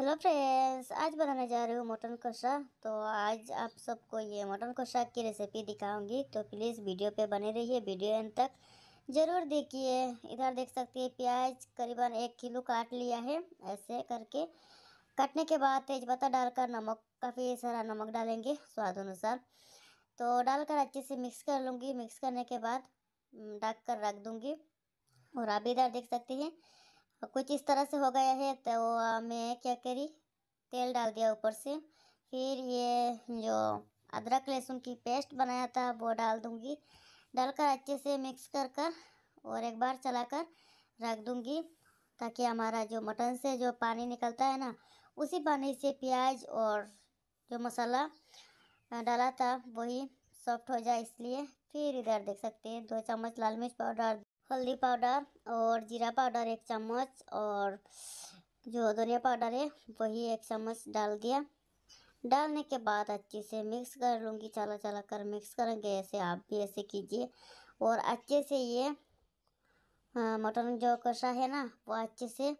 hello friends आज बनाने जा रही हूँ मटन कोसा तो आज आप सबको ये मटन कोसा की रेसिपी दिखाऊंगी तो प्लीज़ वीडियो पे बने रहिए वीडियो एंड तक ज़रूर देखिए इधर देख सकते हैं प्याज करीबन एक किलो काट लिया है ऐसे करके काटने के बाद तेज़पत्ता डालकर नमक काफ़ी सारा नमक डालेंगे स्वाद अनुसार तो डालकर अच्छे से मिक्स कर लूँगी मिक्स करने के बाद ढक कर रख दूँगी और आप इधर देख सकते हैं कुछ इस तरह से हो गया है तो मैं क्या करी तेल डाल दिया ऊपर से फिर ये जो अदरक लहसुन की पेस्ट बनाया था वो डाल दूँगी डालकर अच्छे से मिक्स कर कर और एक बार चला कर रख दूँगी ताकि हमारा जो मटन से जो पानी निकलता है ना उसी पानी से प्याज और जो मसाला डाला था वही सॉफ्ट हो जाए इसलिए फिर इधर देख सकते हैं दो चम्मच लाल मिर्च पाउडर हल्दी पाउडर और जीरा पाउडर एक चम्मच और जो धनिया पाउडर है वही एक चम्मच डाल दिया डालने के बाद अच्छे से मिक्स कर लूँगी चला चला कर मिक्स करेंगे ऐसे आप भी ऐसे कीजिए और अच्छे से ये मटन जो कषा है ना वो अच्छे से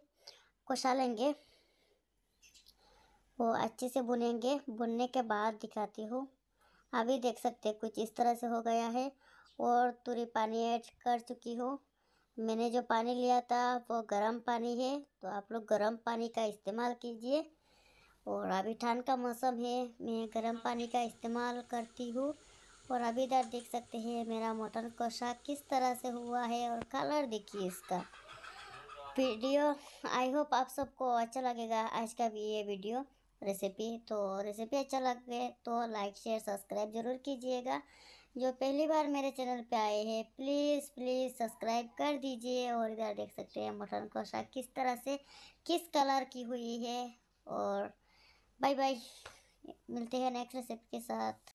कषा लेंगे वो अच्छे से भुनेंगे भुनने के बाद दिखाती हूँ अभी देख सकते कुछ इस तरह से हो गया है और तुरी पानी ऐड कर चुकी हूँ मैंने जो पानी लिया था वो गर्म पानी है तो आप लोग गर्म पानी का इस्तेमाल कीजिए और अभी ठंड का मौसम है मैं गर्म पानी का इस्तेमाल करती हूँ और अभी इधर देख सकते हैं मेरा मटन कोशा किस तरह से हुआ है और कलर देखिए इसका वीडियो आई होप आप सबको अच्छा लगेगा आज का भी ये वीडियो रेसिपी तो रेसिपी अच्छा लगे तो लाइक शेयर सब्सक्राइब ज़रूर कीजिएगा जो पहली बार मेरे चैनल पे आए हैं प्लीज़ प्लीज़ सब्सक्राइब कर दीजिए और इधर देख सकते हैं मटन कोशा किस तरह से किस कलर की हुई है और बाय बाय मिलते हैं नेक्स्ट रेसिपी के साथ